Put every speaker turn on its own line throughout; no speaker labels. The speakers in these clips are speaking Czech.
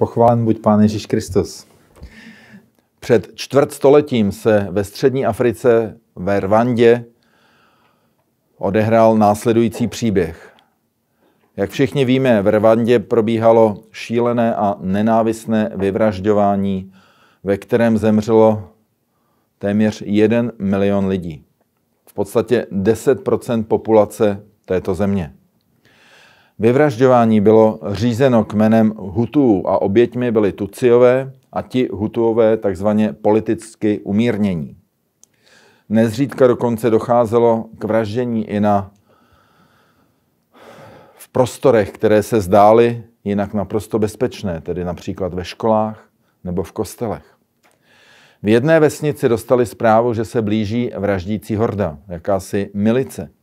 Pochválen buď Pán Ježíš Kristus. Před čtvrtstoletím se ve střední Africe, ve Rwandě, odehrál následující příběh. Jak všichni víme, v Rwandě probíhalo šílené a nenávisné vyvražďování, ve kterém zemřelo téměř 1 milion lidí. V podstatě 10 populace této země. Vyvražďování bylo řízeno kmenem Hutů a oběťmi byli Tuciové a ti Hutuové takzvaně politicky umírnění. Nezřídka dokonce docházelo k vraždění i na v prostorech, které se zdály jinak naprosto bezpečné, tedy například ve školách nebo v kostelech. V jedné vesnici dostali zprávu, že se blíží vraždící horda, jakási milice –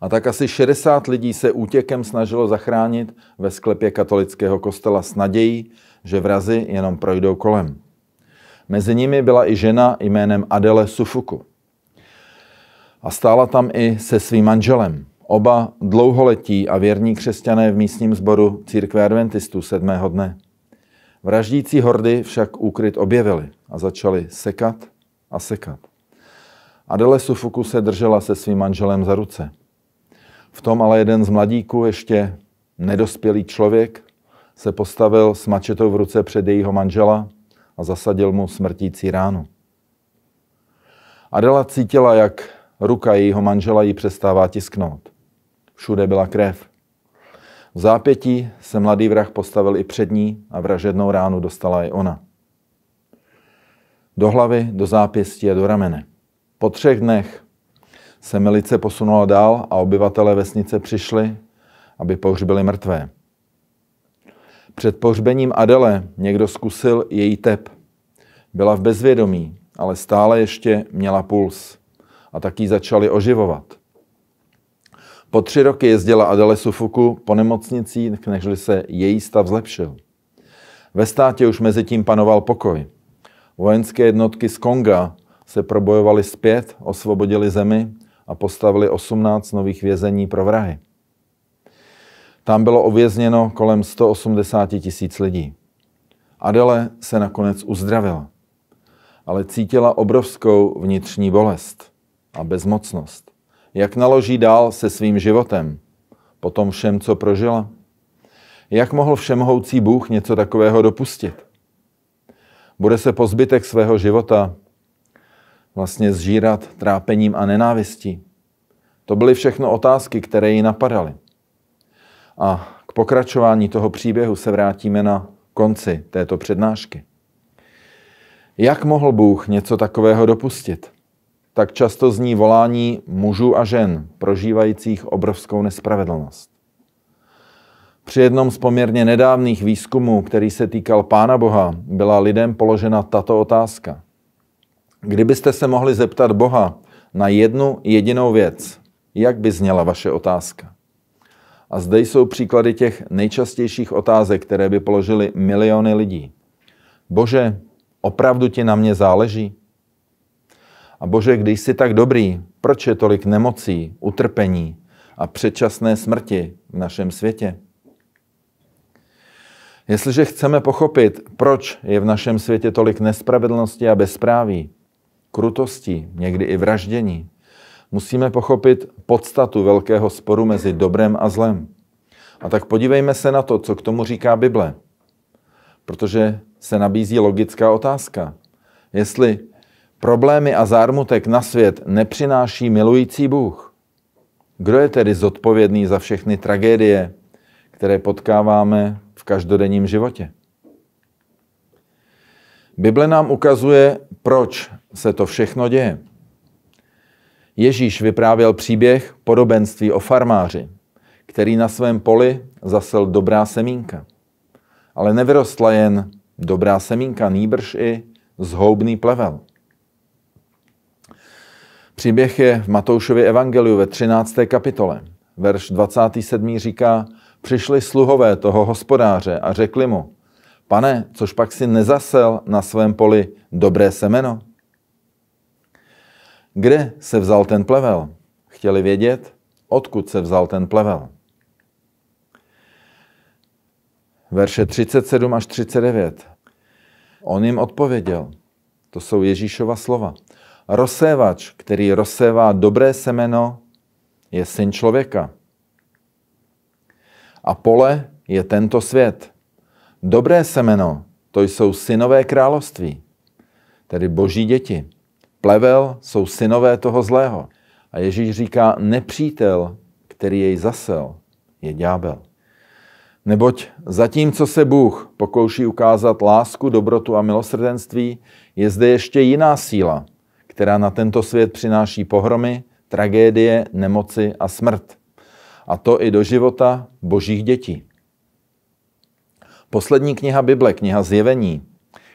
a tak asi 60 lidí se útěkem snažilo zachránit ve sklepě katolického kostela s nadějí, že vrazy jenom projdou kolem. Mezi nimi byla i žena jménem Adele Sufuku. A stála tam i se svým manželem. Oba dlouholetí a věrní křesťané v místním sboru církve adventistů sedmého dne. Vraždící hordy však úkryt objevily a začaly sekat a sekat. Adele Sufuku se držela se svým manželem za ruce. V tom ale jeden z mladíků, ještě nedospělý člověk, se postavil s mačetou v ruce před jejího manžela a zasadil mu smrtící ránu. Adela cítila, jak ruka jejího manžela ji přestává tisknout. Všude byla krev. V zápětí se mladý vrah postavil i před ní a vražednou ránu dostala i ona. Do hlavy, do zápěstí a do ramene. Po třech dnech se milice posunula dál a obyvatelé vesnice přišli, aby pohřbili mrtvé. Před pohřbením Adele někdo zkusil její tep. Byla v bezvědomí, ale stále ještě měla puls a tak ji začali oživovat. Po tři roky jezdila Adele Sufuku po nemocnicích, nežli se její stav zlepšil. Ve státě už mezi tím panoval pokoj. Vojenské jednotky z Konga se probojovaly zpět, osvobodili zemi a postavili 18 nových vězení pro vrahy. Tam bylo ovězněno kolem 180 tisíc lidí. Adele se nakonec uzdravila, ale cítila obrovskou vnitřní bolest a bezmocnost. Jak naloží dál se svým životem, po tom všem, co prožila? Jak mohl všemohoucí Bůh něco takového dopustit? Bude se po zbytek svého života vlastně zžírat trápením a nenávistí. To byly všechno otázky, které ji napadaly. A k pokračování toho příběhu se vrátíme na konci této přednášky. Jak mohl Bůh něco takového dopustit? Tak často zní volání mužů a žen prožívajících obrovskou nespravedlnost. Při jednom z poměrně nedávných výzkumů, který se týkal Pána Boha, byla lidem položena tato otázka. Kdybyste se mohli zeptat Boha na jednu jedinou věc, jak by zněla vaše otázka? A zde jsou příklady těch nejčastějších otázek, které by položili miliony lidí. Bože, opravdu ti na mě záleží? A bože, když jsi tak dobrý, proč je tolik nemocí, utrpení a předčasné smrti v našem světě? Jestliže chceme pochopit, proč je v našem světě tolik nespravedlnosti a bezpráví, krutostí, někdy i vraždění, musíme pochopit podstatu velkého sporu mezi dobrem a zlem. A tak podívejme se na to, co k tomu říká Bible. Protože se nabízí logická otázka. Jestli problémy a zármutek na svět nepřináší milující Bůh, kdo je tedy zodpovědný za všechny tragédie, které potkáváme v každodenním životě? Bible nám ukazuje, proč se to všechno děje. Ježíš vyprávěl příběh podobenství o farmáři, který na svém poli zasel dobrá semínka. Ale nevyrostla jen dobrá semínka, nýbrž i zhoubný plevel. Příběh je v Matoušově evangeliu ve 13. kapitole. Verš 27. říká, přišli sluhové toho hospodáře a řekli mu, pane, což pak si nezasel na svém poli dobré semeno? Kde se vzal ten plevel? Chtěli vědět, odkud se vzal ten plevel. Verše 37 až 39. On jim odpověděl. To jsou Ježíšova slova. Rosévač, který rozsévá dobré semeno, je syn člověka. A pole je tento svět. Dobré semeno, to jsou synové království, tedy boží děti plevel jsou synové toho zlého. A Ježíš říká, nepřítel, který jej zasel, je ďábel. Neboť zatímco se Bůh pokouší ukázat lásku, dobrotu a milosrdenství, je zde ještě jiná síla, která na tento svět přináší pohromy, tragédie, nemoci a smrt. A to i do života božích dětí. Poslední kniha Bible, kniha Zjevení,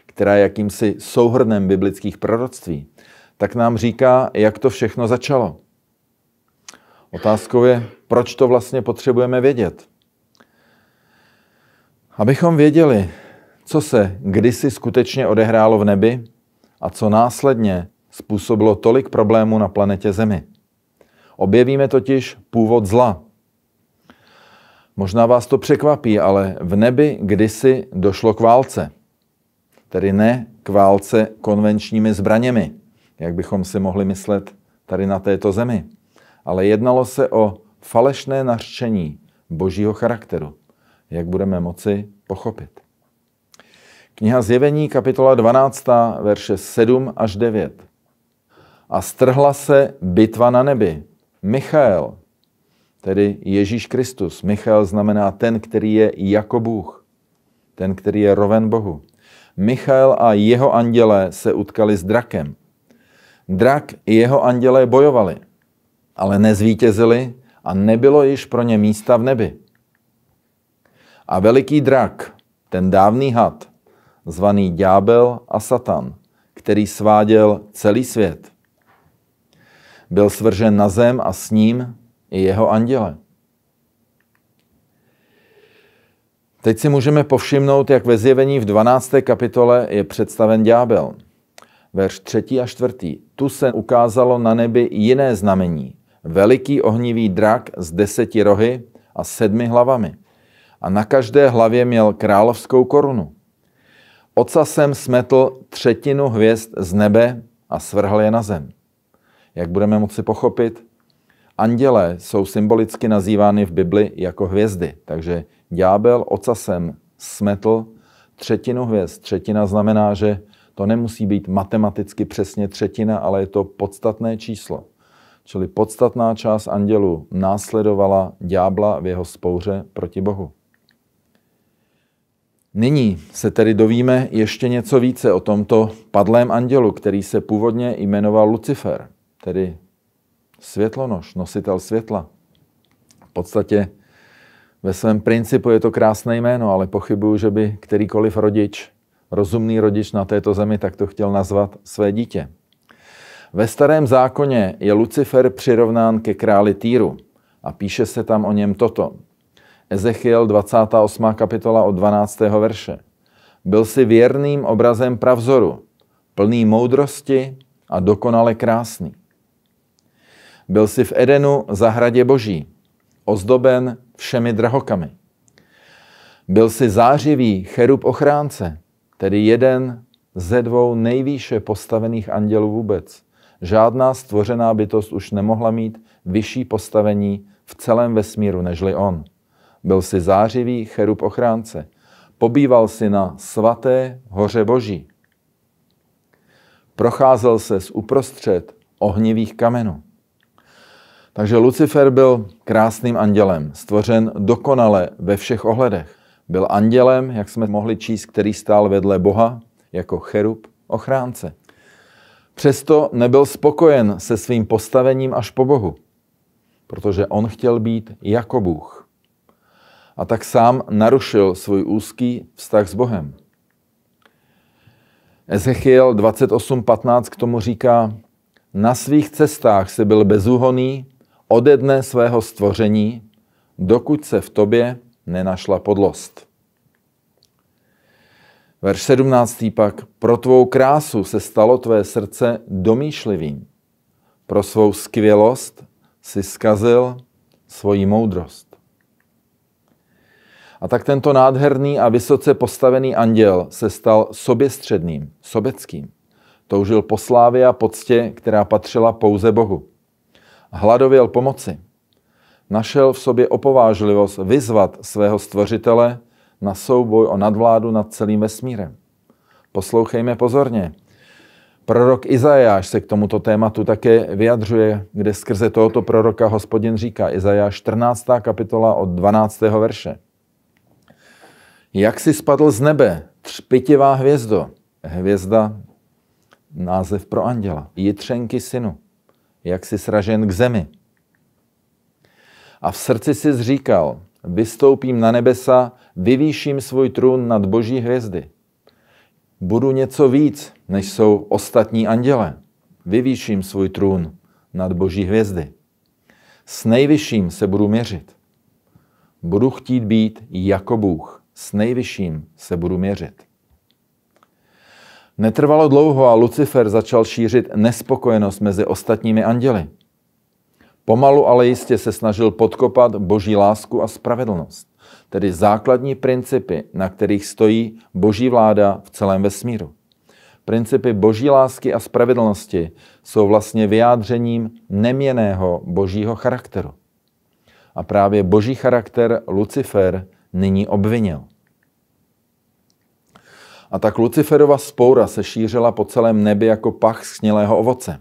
která je jakýmsi souhrnem biblických proroctví, tak nám říká, jak to všechno začalo. Otázkou je, proč to vlastně potřebujeme vědět. Abychom věděli, co se kdysi skutečně odehrálo v nebi a co následně způsobilo tolik problémů na planetě Zemi. Objevíme totiž původ zla. Možná vás to překvapí, ale v nebi kdysi došlo k válce. Tedy ne k válce konvenčními zbraněmi, jak bychom si mohli myslet tady na této zemi. Ale jednalo se o falešné nařčení božího charakteru, jak budeme moci pochopit. Kniha Zjevení, kapitola 12, verše 7 až 9. A strhla se bitva na nebi. Michael, tedy Ježíš Kristus. Michael znamená ten, který je jako Bůh, ten, který je roven Bohu. Michael a jeho andělé se utkali s drakem. Drak i jeho andělé bojovali, ale nezvítězili a nebylo již pro ně místa v nebi. A veliký drak, ten dávný had, zvaný Ďábel a Satan, který sváděl celý svět, byl svržen na zem a s ním i jeho anděle. Teď si můžeme povšimnout, jak ve zjevení v 12. kapitole je představen ďábel – verš 3 a 4. Tu se ukázalo na nebi jiné znamení. Veliký ohnivý drak s deseti rohy a sedmi hlavami. A na každé hlavě měl královskou korunu. Ocasem smetl třetinu hvězd z nebe a svrhl je na zem. Jak budeme moci pochopit? Andělé jsou symbolicky nazývány v Bibli jako hvězdy, takže ďábel ocasem smetl třetinu hvězd. Třetina znamená, že to nemusí být matematicky přesně třetina, ale je to podstatné číslo. Čili podstatná část andělů následovala ďábla v jeho spouře proti Bohu. Nyní se tedy dovíme ještě něco více o tomto padlém andělu, který se původně jmenoval Lucifer, tedy světlonož, nositel světla. V podstatě ve svém principu je to krásné jméno, ale pochybuju, že by kterýkoliv rodič rozumný rodič na této zemi takto chtěl nazvat své dítě. Ve starém zákoně je Lucifer přirovnán ke králi Týru a píše se tam o něm toto. Ezechiel 28. kapitola od 12. verše. Byl si věrným obrazem pravzoru, plný moudrosti a dokonale krásný. Byl si v Edenu zahradě boží, ozdoben všemi drahokami. Byl si zářivý cherub ochránce, tedy jeden ze dvou nejvýše postavených andělů vůbec. Žádná stvořená bytost už nemohla mít vyšší postavení v celém vesmíru nežli on. Byl si zářivý cherub ochránce. Pobýval si na svaté hoře boží. Procházel se z uprostřed ohnivých kamenů. Takže Lucifer byl krásným andělem, stvořen dokonale ve všech ohledech. Byl andělem, jak jsme mohli číst, který stál vedle Boha jako cherub ochránce. Přesto nebyl spokojen se svým postavením až po Bohu, protože on chtěl být jako Bůh. A tak sám narušil svůj úzký vztah s Bohem. Ezechiel 28.15 k tomu říká, na svých cestách si byl bezúhoný ode dne svého stvoření, dokud se v tobě nenašla podlost. Verš 17. pak, pro tvou krásu se stalo tvé srdce domýšlivým, pro svou skvělost si skazil svoji moudrost. A tak tento nádherný a vysoce postavený anděl se stal soběstředným, sobeckým. Toužil po slávě a poctě, která patřila pouze Bohu. Hladověl pomoci, našel v sobě opovážlivost vyzvat svého stvořitele na souboj o nadvládu nad celým vesmírem. Poslouchejme pozorně. Prorok Izajáš se k tomuto tématu také vyjadřuje, kde skrze tohoto proroka hospodin říká Izajáš 14. kapitola od 12. verše. Jak si spadl z nebe, třpitivá hvězdo, hvězda, název pro anděla, jitřenky synu, jak si sražen k zemi, a v srdci si zříkal, vystoupím na nebesa, vyvýším svůj trůn nad boží hvězdy. Budu něco víc, než jsou ostatní anděle. Vyvýším svůj trůn nad boží hvězdy. S nejvyšším se budu měřit. Budu chtít být jako Bůh. S nejvyšším se budu měřit. Netrvalo dlouho a Lucifer začal šířit nespokojenost mezi ostatními anděly. Pomalu ale jistě se snažil podkopat boží lásku a spravedlnost, tedy základní principy, na kterých stojí boží vláda v celém vesmíru. Principy boží lásky a spravedlnosti jsou vlastně vyjádřením neměného božího charakteru. A právě boží charakter Lucifer nyní obvinil. A tak Luciferova spoura se šířila po celém nebi jako pach snělého ovoce.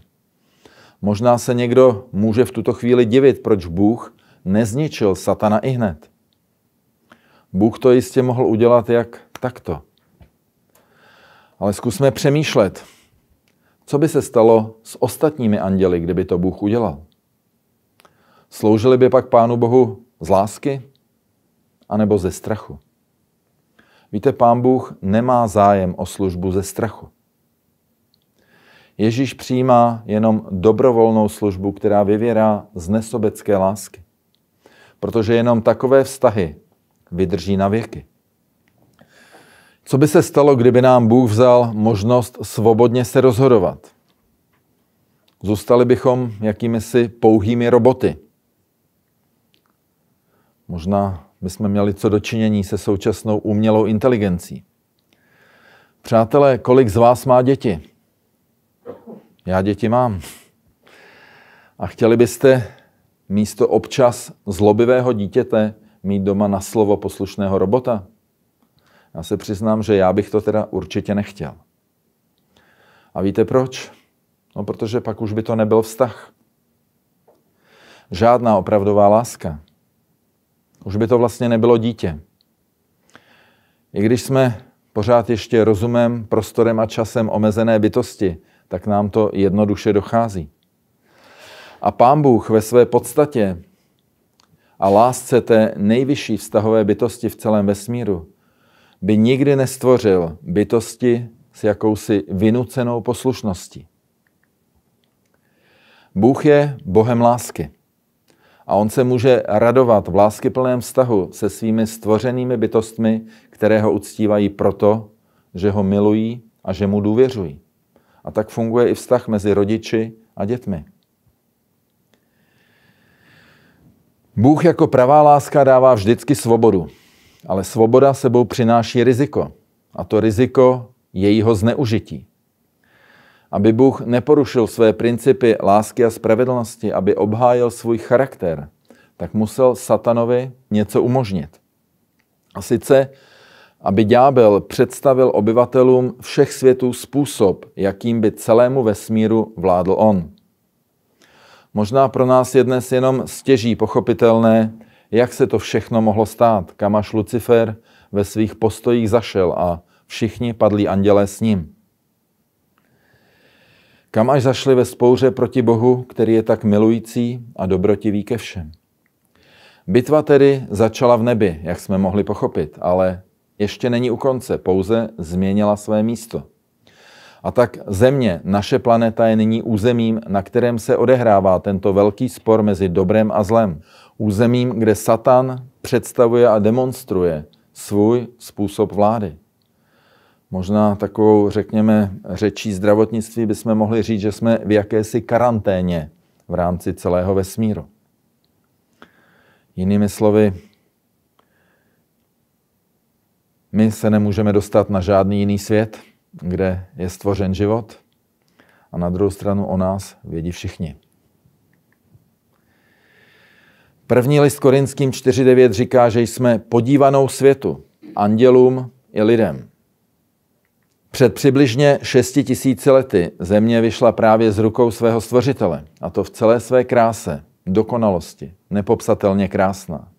Možná se někdo může v tuto chvíli divit, proč Bůh nezničil satana i hned. Bůh to jistě mohl udělat jak takto. Ale zkusme přemýšlet, co by se stalo s ostatními anděli, kdyby to Bůh udělal. Sloužili by pak Pánu Bohu z lásky anebo ze strachu. Víte, Pán Bůh nemá zájem o službu ze strachu. Ježíš přijímá jenom dobrovolnou službu, která vyvěrá z nesobecké lásky. Protože jenom takové vztahy vydrží na věky. Co by se stalo, kdyby nám Bůh vzal možnost svobodně se rozhodovat? Zůstali bychom jakýmisi pouhými roboty. Možná bychom měli co dočinění se současnou umělou inteligencí. Přátelé, kolik z vás má děti? Já děti mám. A chtěli byste místo občas zlobivého dítěte mít doma na slovo poslušného robota? Já se přiznám, že já bych to teda určitě nechtěl. A víte proč? No, protože pak už by to nebyl vztah. Žádná opravdová láska. Už by to vlastně nebylo dítě. I když jsme pořád ještě rozumem, prostorem a časem omezené bytosti, tak nám to jednoduše dochází. A pán Bůh ve své podstatě a lásce té nejvyšší vztahové bytosti v celém vesmíru by nikdy nestvořil bytosti s jakousi vynucenou poslušností. Bůh je Bohem lásky a on se může radovat v láskyplném vztahu se svými stvořenými bytostmi, které ho uctívají proto, že ho milují a že mu důvěřují. A tak funguje i vztah mezi rodiči a dětmi. Bůh jako pravá láska dává vždycky svobodu, ale svoboda sebou přináší riziko. A to riziko jejího zneužití. Aby Bůh neporušil své principy lásky a spravedlnosti, aby obhájil svůj charakter, tak musel satanovi něco umožnit. A sice aby ďábel představil obyvatelům všech světů způsob, jakým by celému vesmíru vládl on. Možná pro nás je dnes jenom stěží pochopitelné, jak se to všechno mohlo stát, kam až Lucifer ve svých postojích zašel a všichni padlí andělé s ním. Kam až zašli ve spouře proti Bohu, který je tak milující a dobrotivý ke všem. Bitva tedy začala v nebi, jak jsme mohli pochopit, ale ještě není u konce, pouze změnila své místo. A tak Země, naše planeta, je nyní územím, na kterém se odehrává tento velký spor mezi dobrem a zlem. Územím, kde Satan představuje a demonstruje svůj způsob vlády. Možná takovou, řekněme, řečí zdravotnictví bychom mohli říct, že jsme v jakési karanténě v rámci celého vesmíru. Jinými slovy, my se nemůžeme dostat na žádný jiný svět, kde je stvořen život a na druhou stranu o nás vědí všichni. První list Korinským 4.9 říká, že jsme podívanou světu, andělům i lidem. Před přibližně 6 tisíci lety země vyšla právě z rukou svého stvořitele, a to v celé své kráse, dokonalosti, nepopsatelně krásná.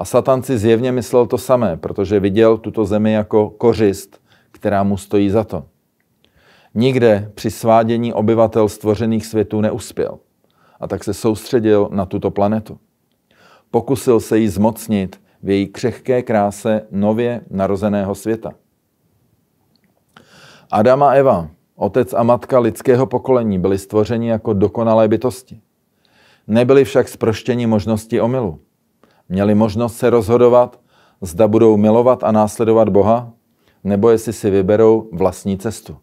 A Satan si zjevně myslel to samé, protože viděl tuto zemi jako kořist, která mu stojí za to. Nikde při svádění obyvatel stvořených světů neuspěl a tak se soustředil na tuto planetu. Pokusil se jí zmocnit v její křehké kráse nově narozeného světa. Adam a Eva, otec a matka lidského pokolení, byli stvořeni jako dokonalé bytosti. Nebyli však sproštěni možnosti omylu Měli možnost se rozhodovat, zda budou milovat a následovat Boha, nebo jestli si vyberou vlastní cestu.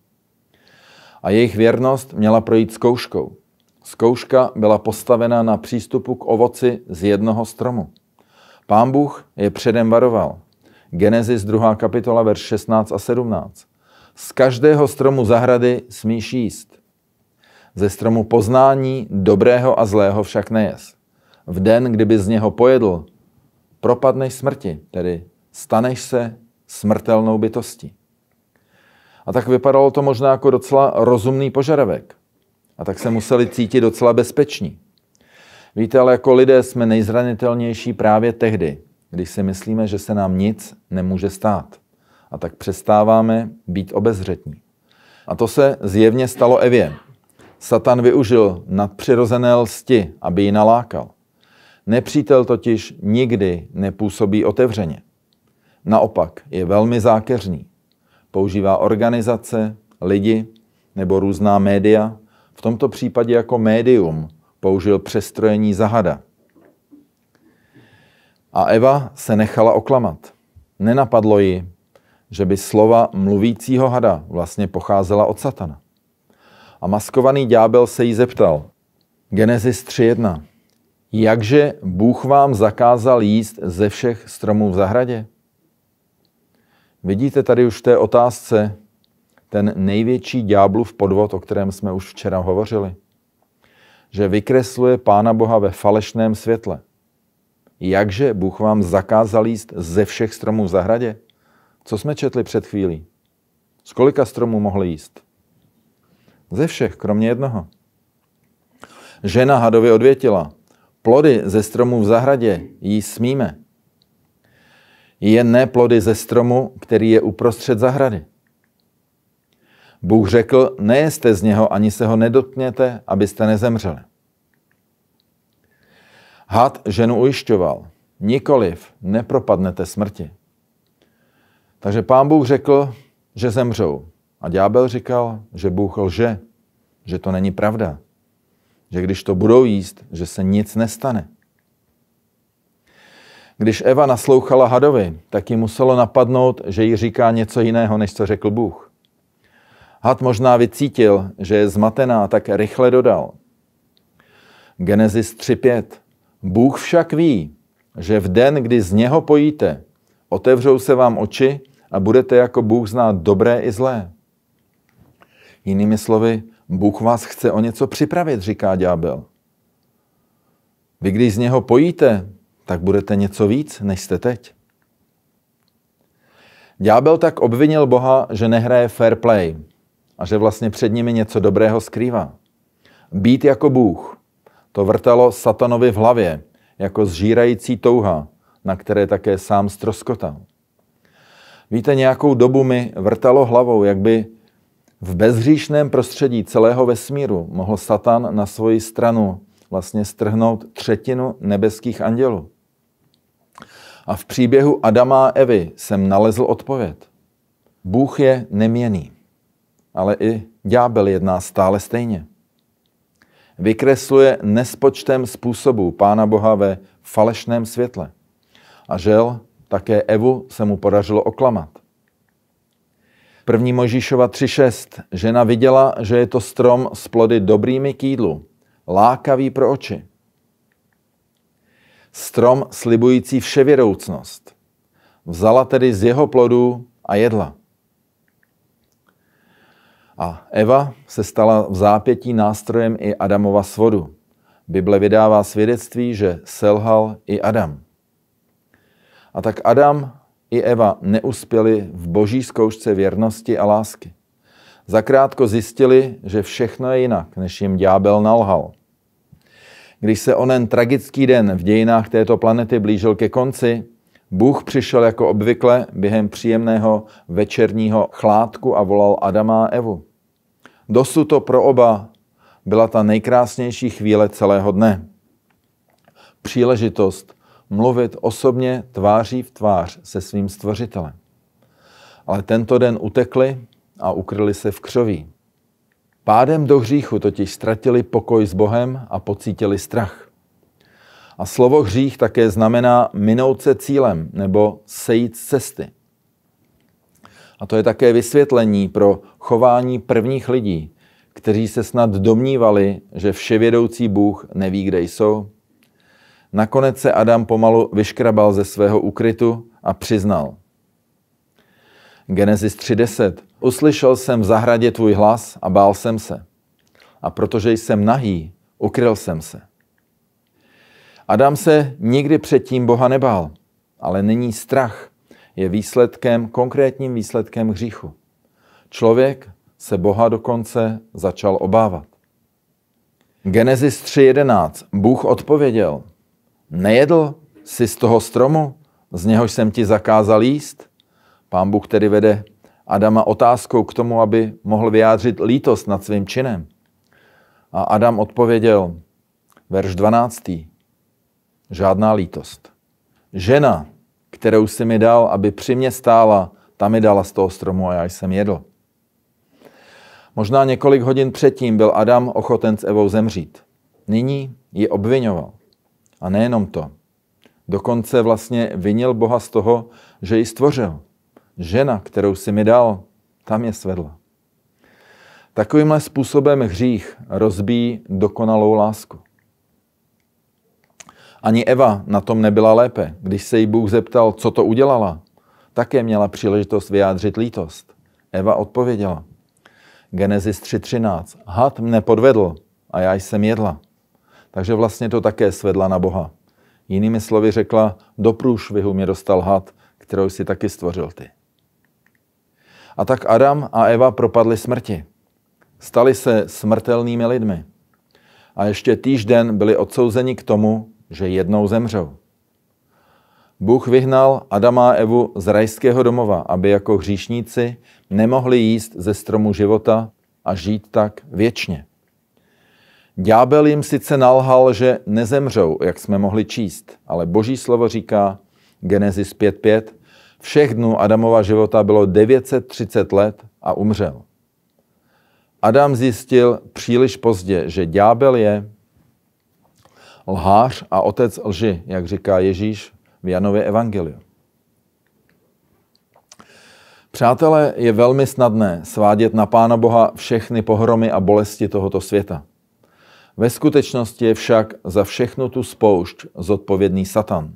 A jejich věrnost měla projít zkouškou. Zkouška byla postavena na přístupu k ovoci z jednoho stromu. Pán Bůh je předem varoval. Genesis 2. kapitola, verš 16 a 17. Z každého stromu zahrady smíš jíst. Ze stromu poznání dobrého a zlého však nejes. V den, kdyby z něho pojedl, propadneš smrti, tedy staneš se smrtelnou bytostí. A tak vypadalo to možná jako docela rozumný požadavek. A tak se museli cítit docela bezpeční. Víte, ale jako lidé jsme nejzranitelnější právě tehdy, když si myslíme, že se nám nic nemůže stát. A tak přestáváme být obezřetní. A to se zjevně stalo Evě. Satan využil nadpřirozené lsti, aby ji nalákal. Nepřítel totiž nikdy nepůsobí otevřeně. Naopak je velmi zákeřný. Používá organizace, lidi nebo různá média, v tomto případě jako médium použil přestrojení Zahada. A Eva se nechala oklamat. Nenapadlo ji, že by slova mluvícího hada vlastně pocházela od satana. A maskovaný ďábel se jí zeptal. Genesis 3.1 jakže Bůh vám zakázal jíst ze všech stromů v zahradě? Vidíte tady už v té otázce ten největší ďáblův podvod, o kterém jsme už včera hovořili. Že vykresluje Pána Boha ve falešném světle. Jakže Bůh vám zakázal jíst ze všech stromů v zahradě? Co jsme četli před chvílí? Z kolika stromů mohli jíst? Ze všech, kromě jednoho. Žena hadově odvětila plody ze stromu v zahradě jí smíme. Jen ne plody ze stromu, který je uprostřed zahrady. Bůh řekl, nejeste z něho, ani se ho nedotkněte, abyste nezemřeli. Had ženu ujišťoval, nikoliv nepropadnete smrti. Takže pán Bůh řekl, že zemřou. A ďábel říkal, že Bůh lže, že to není pravda že když to budou jíst, že se nic nestane. Když Eva naslouchala hadovi, tak ji muselo napadnout, že jí říká něco jiného, než co řekl Bůh. Had možná vycítil, že je zmatená, tak rychle dodal. Genesis 3.5. Bůh však ví, že v den, kdy z něho pojíte, otevřou se vám oči a budete jako Bůh znát dobré i zlé. Jinými slovy, Bůh vás chce o něco připravit, říká ďábel. Vy, když z něho pojíte, tak budete něco víc, než jste teď. Ďábel tak obvinil Boha, že nehraje fair play a že vlastně před nimi něco dobrého skrývá. Být jako Bůh, to vrtalo satanovi v hlavě, jako zžírající touha, na které také sám stroskotal. Víte, nějakou dobu mi vrtalo hlavou, jak by v bezhříšném prostředí celého vesmíru mohl Satan na svoji stranu vlastně strhnout třetinu nebeských andělů. A v příběhu Adama a Evy jsem nalezl odpověď. Bůh je neměný, ale i ďábel jedná stále stejně. Vykresluje nespočtem způsobů Pána Boha ve falešném světle. A žel, také Evu se mu podařilo oklamat – První Mojžíšova 3.6. Žena viděla, že je to strom s plody dobrými k jídlu, lákavý pro oči. Strom slibující vševěroucnost. Vzala tedy z jeho plodu a jedla. A Eva se stala v zápětí nástrojem i Adamova svodu. Bible vydává svědectví, že selhal i Adam. A tak Adam i Eva neuspěli v boží zkoušce věrnosti a lásky. Zakrátko zjistili, že všechno je jinak, než jim ďábel nalhal. Když se onen tragický den v dějinách této planety blížil ke konci, Bůh přišel jako obvykle během příjemného večerního chládku a volal Adama a Evu. Dosud to pro oba byla ta nejkrásnější chvíle celého dne. Příležitost mluvit osobně tváří v tvář se svým stvořitelem. Ale tento den utekli a ukryli se v křoví. Pádem do hříchu totiž ztratili pokoj s Bohem a pocítili strach. A slovo hřích také znamená minout se cílem nebo sejít z cesty. A to je také vysvětlení pro chování prvních lidí, kteří se snad domnívali, že vševědoucí Bůh neví, kde jsou, Nakonec se Adam pomalu vyškrabal ze svého ukrytu a přiznal. Genesis 3.10. Uslyšel jsem v zahradě tvůj hlas a bál jsem se. A protože jsem nahý, ukryl jsem se. Adam se nikdy předtím Boha nebál, ale není strach. Je výsledkem, konkrétním výsledkem hříchu. Člověk se Boha dokonce začal obávat. Genesis 3.11. Bůh odpověděl, Nejedl si z toho stromu, z něhož jsem ti zakázal jíst? Pán Bůh tedy vede Adama otázkou k tomu, aby mohl vyjádřit lítost nad svým činem. A Adam odpověděl, verš 12. Žádná lítost. Žena, kterou si mi dal, aby při mě stála, ta mi dala z toho stromu a já jsem jedl. Možná několik hodin předtím byl Adam ochoten s Evou zemřít. Nyní ji obvinoval. A nejenom to. Dokonce vlastně vinil Boha z toho, že ji stvořil. Žena, kterou si mi dal, tam je svedla. Takovýmhle způsobem hřích rozbíjí dokonalou lásku. Ani Eva na tom nebyla lépe. Když se jí Bůh zeptal, co to udělala, také měla příležitost vyjádřit lítost. Eva odpověděla. Genesis 3.13. Had mne podvedl a já jsem jedla. Takže vlastně to také svedla na Boha. Jinými slovy řekla, do průšvihu mě dostal had, kterou si taky stvořil ty. A tak Adam a Eva propadli smrti. Stali se smrtelnými lidmi. A ještě týžden byli odsouzeni k tomu, že jednou zemřou. Bůh vyhnal Adama a Evu z rajského domova, aby jako hříšníci nemohli jíst ze stromu života a žít tak věčně. Ďábel jim sice nalhal, že nezemřou, jak jsme mohli číst, ale boží slovo říká Genesis 5.5, všech dnů Adamova života bylo 930 let a umřel. Adam zjistil příliš pozdě, že ďábel je lhář a otec lži, jak říká Ježíš v Janově Evangeliu. Přátelé, je velmi snadné svádět na Pána Boha všechny pohromy a bolesti tohoto světa – ve skutečnosti je však za všechnu tu spoušť zodpovědný Satan.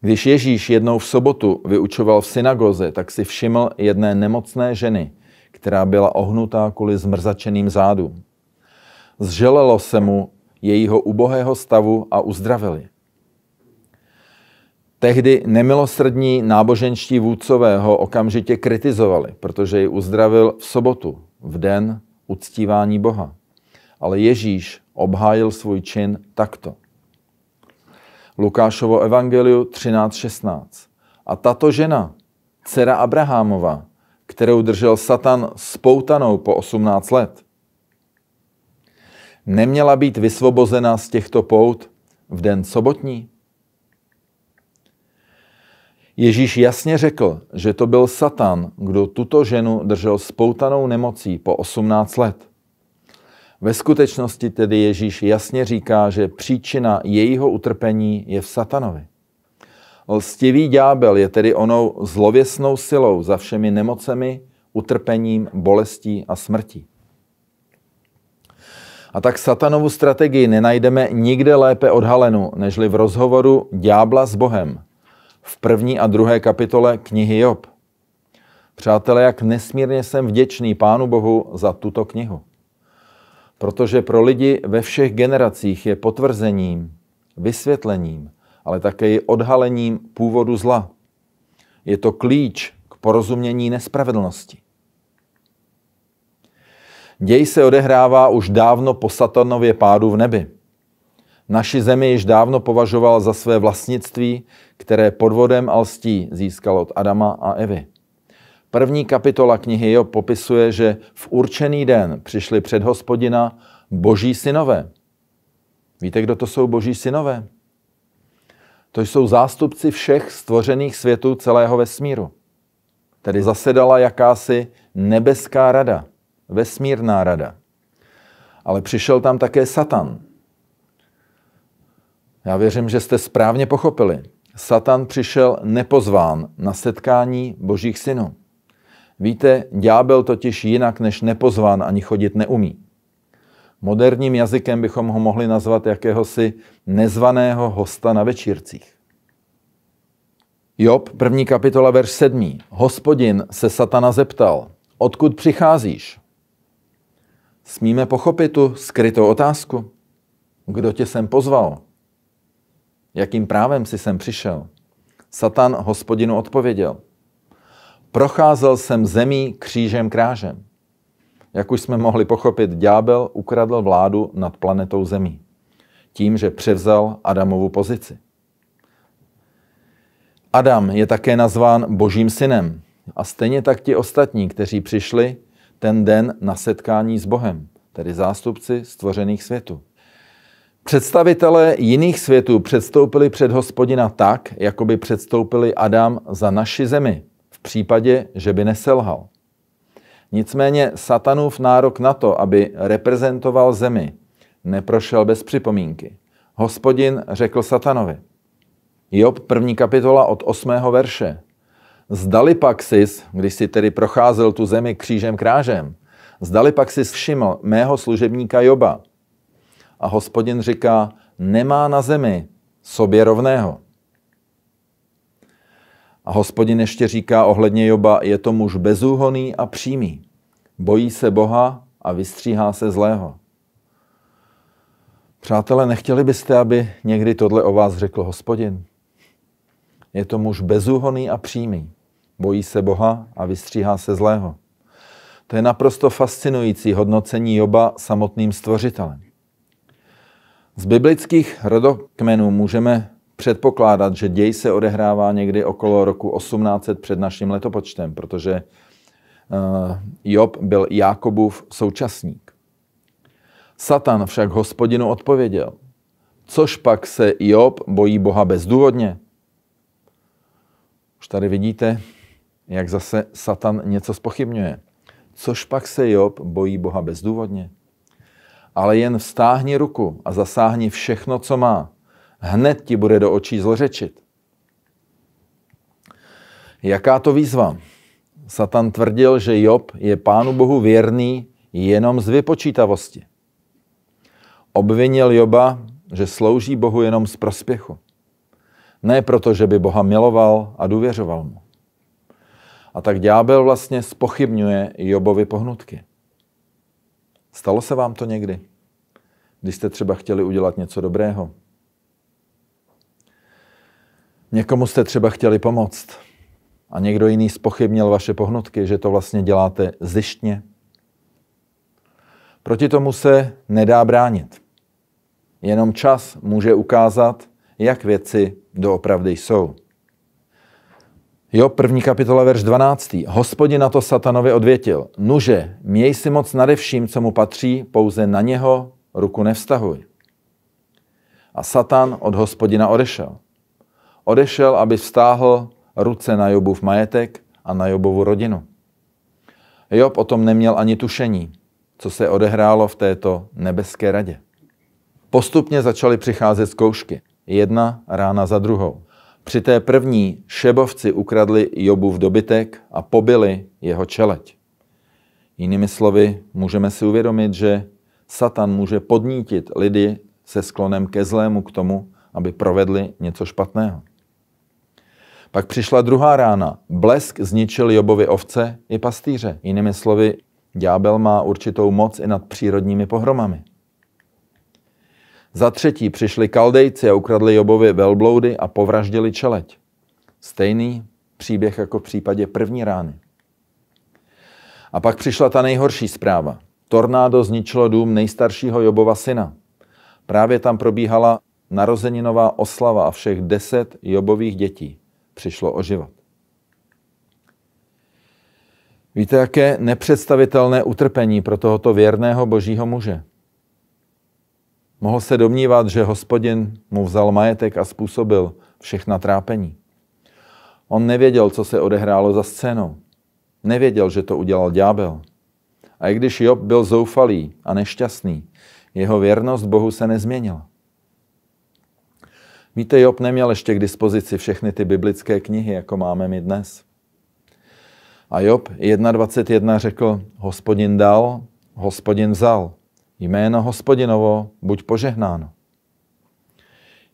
Když Ježíš jednou v sobotu vyučoval v synagoze, tak si všiml jedné nemocné ženy, která byla ohnutá kvůli zmrzačeným zádům. Zželelo se mu jejího ubohého stavu a uzdravili. Tehdy nemilosrdní náboženští vůdcové ho okamžitě kritizovali, protože ji uzdravil v sobotu, v den uctívání Boha ale Ježíš obhájil svůj čin takto. Lukášovo evangeliu 13.16. A tato žena, dcera Abrahamova, kterou držel Satan spoutanou po 18 let, neměla být vysvobozena z těchto pout v den sobotní? Ježíš jasně řekl, že to byl Satan, kdo tuto ženu držel spoutanou nemocí po 18 let. Ve skutečnosti tedy Ježíš jasně říká, že příčina jejího utrpení je v satanovi. Lstivý ďábel je tedy onou zlověsnou silou za všemi nemocemi, utrpením, bolestí a smrtí. A tak satanovu strategii nenajdeme nikde lépe odhalenu, nežli v rozhovoru Ďábla s Bohem v první a druhé kapitole knihy Job. Přátelé, jak nesmírně jsem vděčný Pánu Bohu za tuto knihu protože pro lidi ve všech generacích je potvrzením, vysvětlením, ale také i odhalením původu zla. Je to klíč k porozumění nespravedlnosti. Děj se odehrává už dávno po Satanově pádu v nebi. Naši zemi již dávno považoval za své vlastnictví, které podvodem a lstí získal od Adama a Evy. První kapitola knihy Job popisuje, že v určený den přišli před hospodina boží synové. Víte, kdo to jsou boží synové? To jsou zástupci všech stvořených světů celého vesmíru. Tedy zasedala jakási nebeská rada, vesmírná rada. Ale přišel tam také Satan. Já věřím, že jste správně pochopili. Satan přišel nepozván na setkání božích synů. Víte, ďábel totiž jinak než nepozván ani chodit neumí. Moderním jazykem bychom ho mohli nazvat jakéhosi nezvaného hosta na večírcích. Job, první kapitola, verš 7. Hospodin se satana zeptal, odkud přicházíš? Smíme pochopit tu skrytou otázku. Kdo tě sem pozval? Jakým právem si sem přišel? Satan hospodinu odpověděl – Procházel jsem zemí křížem krážem. Jak už jsme mohli pochopit, ďábel ukradl vládu nad planetou Zemí tím, že převzal Adamovu pozici. Adam je také nazván Božím synem a stejně tak ti ostatní, kteří přišli ten den na setkání s Bohem, tedy zástupci stvořených světů. Představitelé jiných světů předstoupili před hospodina tak, jako by předstoupili Adam za naši zemi, případě, že by neselhal. Nicméně satanův nárok na to, aby reprezentoval zemi, neprošel bez připomínky. Hospodin řekl satanovi. Job první kapitola od 8. verše. Zdali pak sis, když si tedy procházel tu zemi křížem krážem, zdali pak sis všiml mého služebníka Joba. A hospodin říká, nemá na zemi sobě rovného. A hospodin ještě říká ohledně Joba, je to muž bezúhoný a přímý. Bojí se Boha a vystříhá se zlého. Přátelé, nechtěli byste, aby někdy tohle o vás řekl hospodin? Je to muž bezúhoný a přímý. Bojí se Boha a vystříhá se zlého. To je naprosto fascinující hodnocení Joba samotným stvořitelem. Z biblických rodokmenů můžeme předpokládat, že děj se odehrává někdy okolo roku 1800 před naším letopočtem, protože eh, Job byl Jákobův současník. Satan však hospodinu odpověděl, což pak se Job bojí Boha bezdůvodně. Už tady vidíte, jak zase Satan něco spochybňuje. Což pak se Job bojí Boha bezdůvodně. Ale jen vstáhni ruku a zasáhni všechno, co má, hned ti bude do očí zlořečit. Jaká to výzva? Satan tvrdil, že Job je pánu bohu věrný jenom z vypočítavosti. Obvinil Joba, že slouží bohu jenom z prospěchu. Ne proto, že by boha miloval a důvěřoval mu. A tak ďábel vlastně spochybňuje Jobovi pohnutky. Stalo se vám to někdy? Když jste třeba chtěli udělat něco dobrého, Někomu jste třeba chtěli pomoct a někdo jiný spochybnil vaše pohnutky, že to vlastně děláte zjištně. Proti tomu se nedá bránit. Jenom čas může ukázat, jak věci doopravdy jsou. Jo, první kapitola, verš 12. Hospodin na to satanovi odvětil. Nuže, měj si moc nade vším, co mu patří, pouze na něho ruku nevztahuj. A satan od hospodina odešel odešel, aby vstáhl ruce na Jobův majetek a na Jobovu rodinu. Job o tom neměl ani tušení, co se odehrálo v této nebeské radě. Postupně začaly přicházet zkoušky, jedna rána za druhou. Při té první šebovci ukradli Jobův dobytek a pobili jeho čeleť. Jinými slovy, můžeme si uvědomit, že Satan může podnítit lidi se sklonem ke zlému k tomu, aby provedli něco špatného. Pak přišla druhá rána. Blesk zničil Jobovi ovce i pastýře. Jinými slovy, ďábel má určitou moc i nad přírodními pohromami. Za třetí přišli kaldejci a ukradli Jobovi velbloudy a povraždili čeleť. Stejný příběh jako v případě první rány. A pak přišla ta nejhorší zpráva. Tornádo zničilo dům nejstaršího Jobova syna. Právě tam probíhala narozeninová oslava a všech deset Jobových dětí přišlo o život. Víte, jaké nepředstavitelné utrpení pro tohoto věrného božího muže. Mohl se domnívat, že hospodin mu vzal majetek a způsobil všechna trápení. On nevěděl, co se odehrálo za scénou. Nevěděl, že to udělal ďábel. A i když Job byl zoufalý a nešťastný, jeho věrnost Bohu se nezměnila. Víte, Job neměl ještě k dispozici všechny ty biblické knihy, jako máme my dnes. A Job 1.21 řekl, hospodin dal, hospodin vzal. Jméno hospodinovo, buď požehnáno.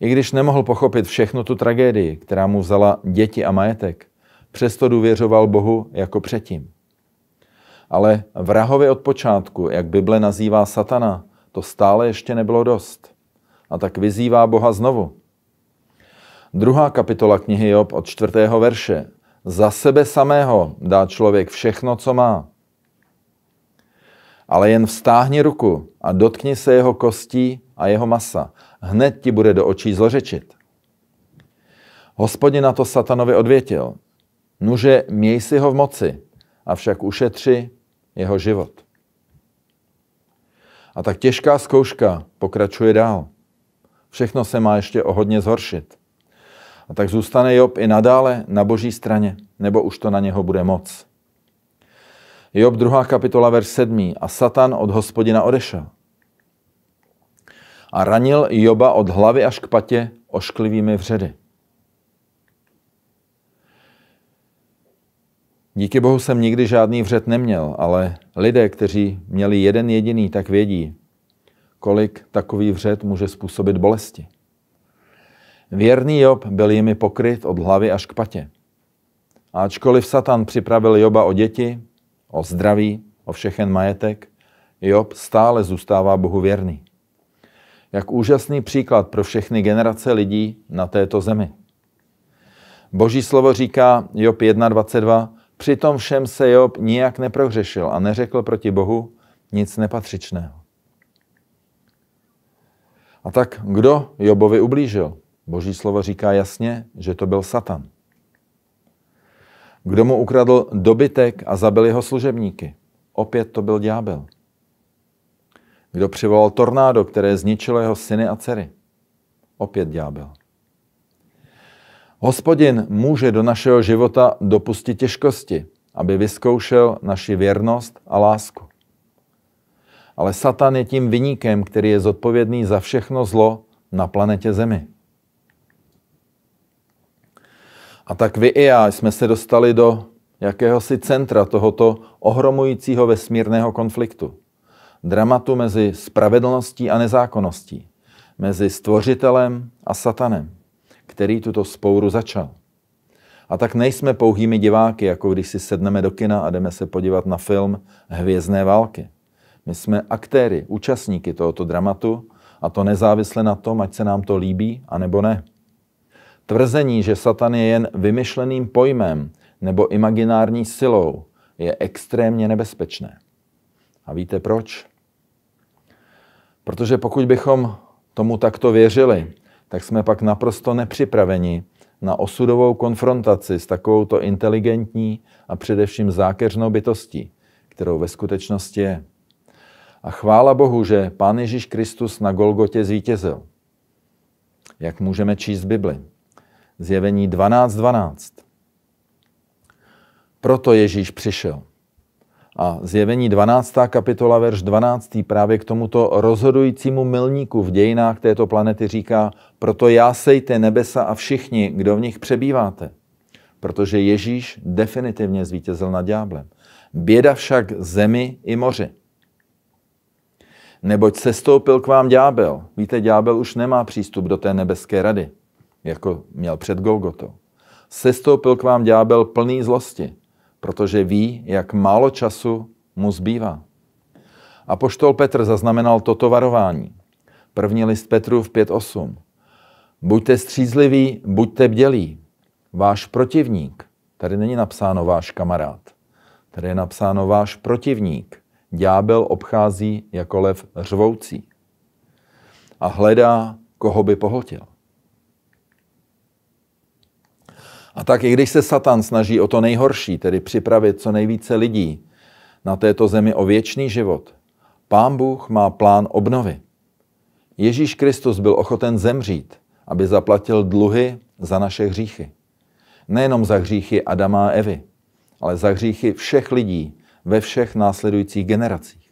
I když nemohl pochopit všechnu tu tragédii, která mu vzala děti a majetek, přesto důvěřoval Bohu jako předtím. Ale vrahovi od počátku, jak Bible nazývá satana, to stále ještě nebylo dost. A tak vyzývá Boha znovu. Druhá kapitola knihy Job od čtvrtého verše. Za sebe samého dá člověk všechno, co má. Ale jen vstáhni ruku a dotkni se jeho kostí a jeho masa. Hned ti bude do očí zlořečit. Hospodin na to satanovi odvětil. Nuže, měj si ho v moci, avšak ušetři jeho život. A tak těžká zkouška pokračuje dál. Všechno se má ještě o hodně zhoršit. A tak zůstane Job i nadále na boží straně, nebo už to na něho bude moc. Job 2. kapitola, verš 7. A Satan od hospodina odešel. A ranil Joba od hlavy až k patě ošklivými vředy. Díky bohu jsem nikdy žádný vřet neměl, ale lidé, kteří měli jeden jediný, tak vědí, kolik takový vřet může způsobit bolesti. Věrný Job byl jimi pokryt od hlavy až k patě. Ačkoliv Satan připravil Joba o děti, o zdraví, o všechen majetek, Job stále zůstává Bohu věrný. Jak úžasný příklad pro všechny generace lidí na této zemi. Boží slovo říká Job 1.22, přitom všem se Job nijak neprohřešil a neřekl proti Bohu nic nepatřičného. A tak kdo Jobovi ublížil? Boží slovo říká jasně, že to byl Satan. Kdo mu ukradl dobytek a zabil jeho služebníky? Opět to byl ďábel. Kdo přivolal tornádo, které zničilo jeho syny a dcery? Opět ďábel. Hospodin může do našeho života dopustit těžkosti, aby vyzkoušel naši věrnost a lásku. Ale Satan je tím vyníkem, který je zodpovědný za všechno zlo na planetě Zemi. A tak vy i já jsme se dostali do jakéhosi centra tohoto ohromujícího vesmírného konfliktu. Dramatu mezi spravedlností a nezákonností, mezi stvořitelem a satanem, který tuto spouru začal. A tak nejsme pouhými diváky, jako když si sedneme do kina a jdeme se podívat na film Hvězdné války. My jsme aktéry, účastníky tohoto dramatu a to nezávisle na tom, ať se nám to líbí, anebo ne. Tvrzení, že Satan je jen vymyšleným pojmem nebo imaginární silou, je extrémně nebezpečné. A víte proč? Protože pokud bychom tomu takto věřili, tak jsme pak naprosto nepřipraveni na osudovou konfrontaci s takovouto inteligentní a především zákeřnou bytostí, kterou ve skutečnosti je. A chvála Bohu, že Pán Ježíš Kristus na Golgotě zvítězil. Jak můžeme číst Bibli? Zjevení 12.12. 12. Proto Ježíš přišel. A zjevení 12. kapitola, verš 12. právě k tomuto rozhodujícímu milníku v dějinách této planety říká, proto jásejte nebesa a všichni, kdo v nich přebýváte. Protože Ježíš definitivně zvítězil nad dňáblem. Běda však zemi i moři. Neboť se stoupil k vám ďábel. Víte, ďábel už nemá přístup do té nebeské rady jako měl před Golgoto. Sestoupil k vám ďábel plný zlosti, protože ví, jak málo času mu zbývá. A poštol Petr zaznamenal toto varování. První list Petru v 5.8. Buďte střízliví, buďte bdělí. Váš protivník, tady není napsáno váš kamarád, tady je napsáno váš protivník. Ďábel obchází jako lev řvoucí a hledá, koho by pohltil. A tak i když se Satan snaží o to nejhorší, tedy připravit co nejvíce lidí na této zemi o věčný život, Pán Bůh má plán obnovy. Ježíš Kristus byl ochoten zemřít, aby zaplatil dluhy za naše hříchy. Nejenom za hříchy Adama a Evy, ale za hříchy všech lidí ve všech následujících generacích.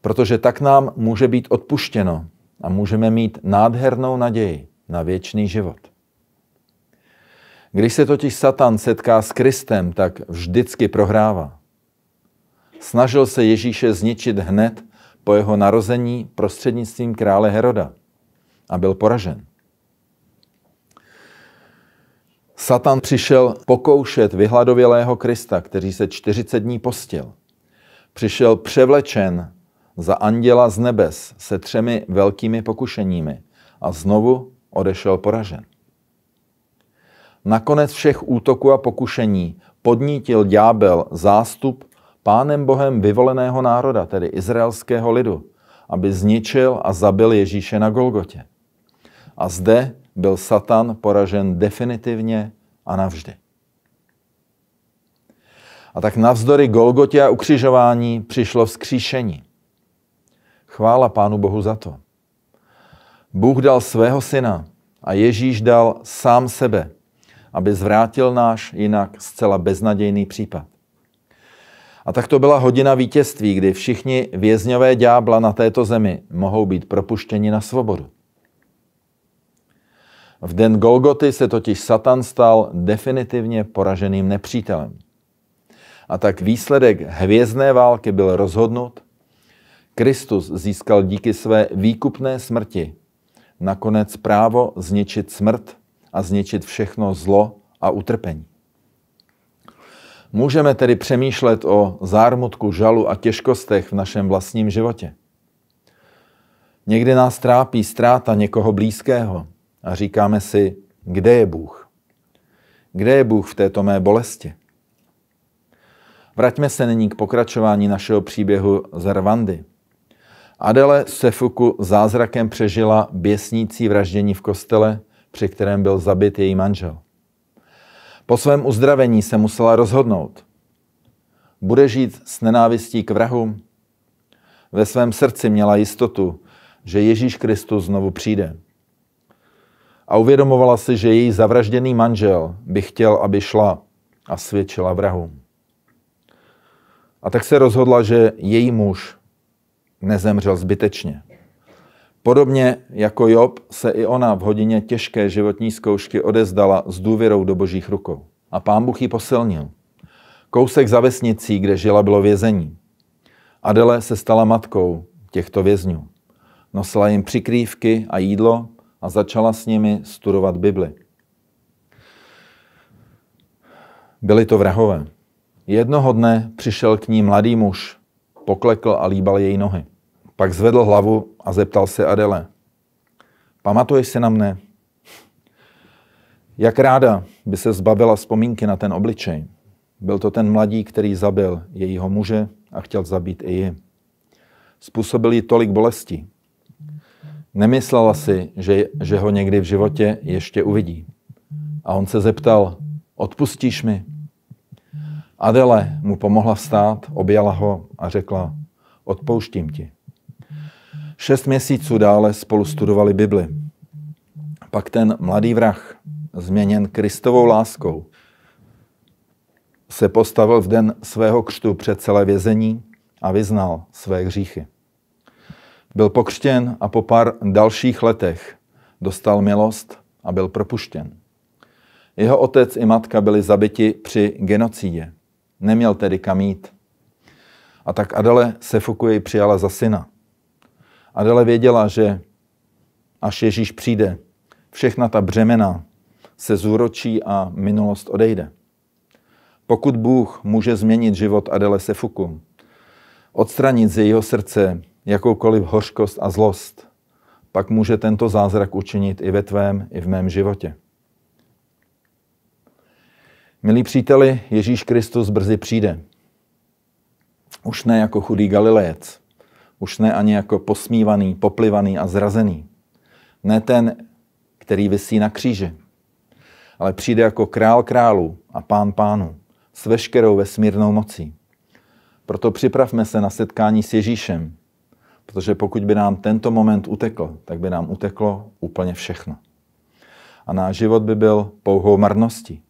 Protože tak nám může být odpuštěno a můžeme mít nádhernou naději na věčný život. Když se totiž Satan setká s Kristem, tak vždycky prohrává. Snažil se Ježíše zničit hned po jeho narození prostřednictvím krále Heroda a byl poražen. Satan přišel pokoušet vyhladovělého Krista, který se 40 dní postil. Přišel převlečen za anděla z nebes se třemi velkými pokušeními a znovu odešel poražen. Nakonec všech útoků a pokušení podnítil ďábel zástup pánem Bohem vyvoleného národa, tedy izraelského lidu, aby zničil a zabil Ježíše na Golgotě. A zde byl Satan poražen definitivně a navždy. A tak navzdory Golgotě a ukřižování přišlo vzkříšení. Chvála Pánu Bohu za to. Bůh dal svého syna a Ježíš dal sám sebe aby zvrátil náš jinak zcela beznadějný případ. A tak to byla hodina vítězství, kdy všichni vězňové ďábla na této zemi mohou být propuštěni na svobodu. V den Golgoty se totiž Satan stal definitivně poraženým nepřítelem. A tak výsledek hvězdné války byl rozhodnut. Kristus získal díky své výkupné smrti nakonec právo zničit smrt a zničit všechno zlo a utrpení. Můžeme tedy přemýšlet o zármutku, žalu a těžkostech v našem vlastním životě. Někdy nás trápí ztráta někoho blízkého a říkáme si, kde je Bůh? Kde je Bůh v této mé bolesti? Vraťme se nyní k pokračování našeho příběhu z Rwandy. Adele Sefuku zázrakem přežila běsnící vraždění v kostele, při kterém byl zabit její manžel. Po svém uzdravení se musela rozhodnout. Bude žít s nenávistí k vrahu? Ve svém srdci měla jistotu, že Ježíš Kristus znovu přijde. A uvědomovala si, že její zavražděný manžel by chtěl, aby šla a svědčila vrahům. A tak se rozhodla, že její muž nezemřel zbytečně. Podobně jako Job se i ona v hodině těžké životní zkoušky odezdala s důvěrou do božích rukou. A pán Bůh ji posilnil. Kousek za vesnicí, kde žila, bylo vězení. Adele se stala matkou těchto vězňů. Nosila jim přikrývky a jídlo a začala s nimi studovat Bibli. Byli to vrahové. Jednoho dne přišel k ní mladý muž, poklekl a líbal její nohy. Pak zvedl hlavu a zeptal se Adele. Pamatuješ si na mne? Jak ráda by se zbavila vzpomínky na ten obličej. Byl to ten mladý, který zabil jejího muže a chtěl zabít i ji. Způsobil jí tolik bolesti. Nemyslela si, že, že ho někdy v životě ještě uvidí. A on se zeptal, odpustíš mi? Adele mu pomohla vstát, objala ho a řekla, odpouštím ti. Šest měsíců dále spolu studovali Bibli. Pak ten mladý vrah, změněn Kristovou láskou, se postavil v den svého křtu před celé vězení a vyznal své hříchy. Byl pokřtěn a po pár dalších letech dostal milost a byl propuštěn. Jeho otec i matka byli zabiti při genocídě. Neměl tedy kam jít. A tak Adele Sefukuje přijala za syna. Adele věděla, že až Ježíš přijde, všechna ta břemena se zúročí a minulost odejde. Pokud Bůh může změnit život Adele Sefuku, odstranit z jejího srdce jakoukoliv hořkost a zlost, pak může tento zázrak učinit i ve tvém, i v mém životě. Milí příteli, Ježíš Kristus brzy přijde. Už ne jako chudý Galilejec, už ne ani jako posmívaný, poplivaný a zrazený. Ne ten, který vysí na kříži, ale přijde jako král králu a pán pánu s veškerou vesmírnou mocí. Proto připravme se na setkání s Ježíšem, protože pokud by nám tento moment utekl, tak by nám uteklo úplně všechno. A náš život by byl pouhou marností.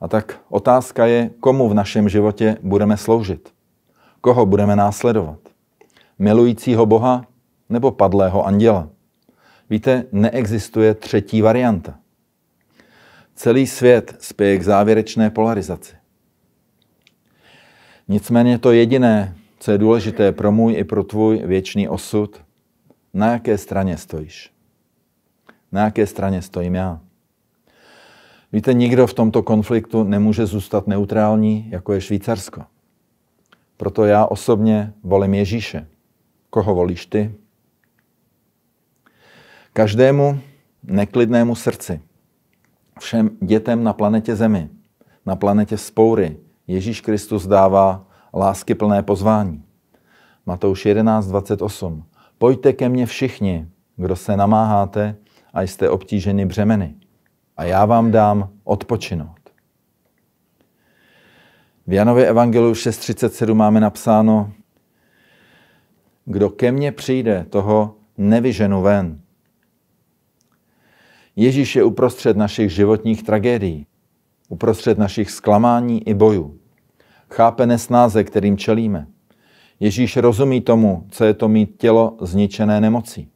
A tak otázka je, komu v našem životě budeme sloužit, koho budeme následovat milujícího Boha nebo padlého anděla. Víte, neexistuje třetí varianta. Celý svět spěje k závěrečné polarizaci. Nicméně to jediné, co je důležité pro můj i pro tvůj věčný osud, na jaké straně stojíš. Na jaké straně stojím já. Víte, nikdo v tomto konfliktu nemůže zůstat neutrální, jako je Švýcarsko. Proto já osobně volím Ježíše koho volíš ty? Každému neklidnému srdci, všem dětem na planetě Zemi, na planetě Spoury, Ježíš Kristus dává lásky plné pozvání. Matouš 11.28. Pojďte ke mně všichni, kdo se namáháte a jste obtíženi břemeny. A já vám dám odpočinout. V Janově evangeliu 6.37 máme napsáno, kdo ke mně přijde, toho nevyženu ven. Ježíš je uprostřed našich životních tragédií, uprostřed našich zklamání i bojů. Chápe nesnáze, kterým čelíme. Ježíš rozumí tomu, co je to mít tělo zničené nemocí.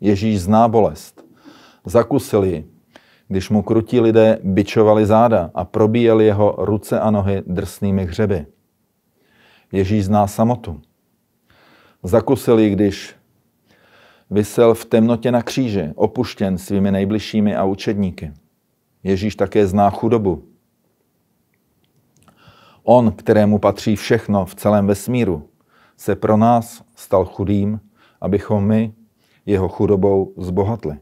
Ježíš zná bolest. Zakusil ji, když mu krutí lidé bičovali záda a probíjeli jeho ruce a nohy drsnými hřeby. Ježíš zná samotu. Zakusili, když vysel v temnotě na kříži, opuštěn svými nejbližšími a učedníky. Ježíš také zná chudobu. On, kterému patří všechno v celém vesmíru, se pro nás stal chudým, abychom my jeho chudobou zbohatli.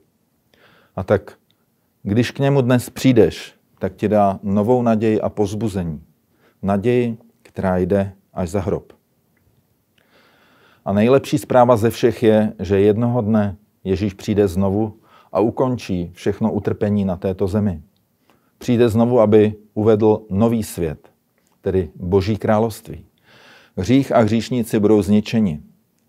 A tak, když k němu dnes přijdeš, tak ti dá novou naději a pozbuzení. Naději, která jde až za hrob. A nejlepší zpráva ze všech je, že jednoho dne Ježíš přijde znovu a ukončí všechno utrpení na této zemi. Přijde znovu, aby uvedl nový svět, tedy Boží království. Hřích a hříšníci budou zničeni.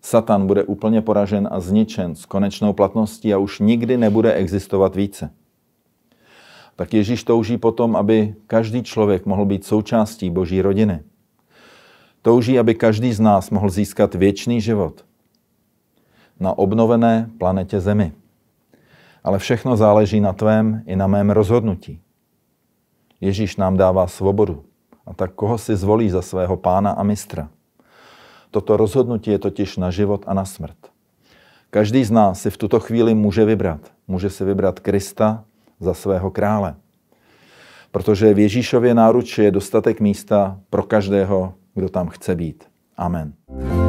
Satan bude úplně poražen a zničen s konečnou platností a už nikdy nebude existovat více. Tak Ježíš touží potom, aby každý člověk mohl být součástí Boží rodiny touží, aby každý z nás mohl získat věčný život na obnovené planetě Zemi. Ale všechno záleží na tvém i na mém rozhodnutí. Ježíš nám dává svobodu. A tak koho si zvolí za svého pána a mistra? Toto rozhodnutí je totiž na život a na smrt. Každý z nás si v tuto chvíli může vybrat. Může si vybrat Krista za svého krále. Protože v Ježíšově náruči je dostatek místa pro každého kdo tam chce být. Amen.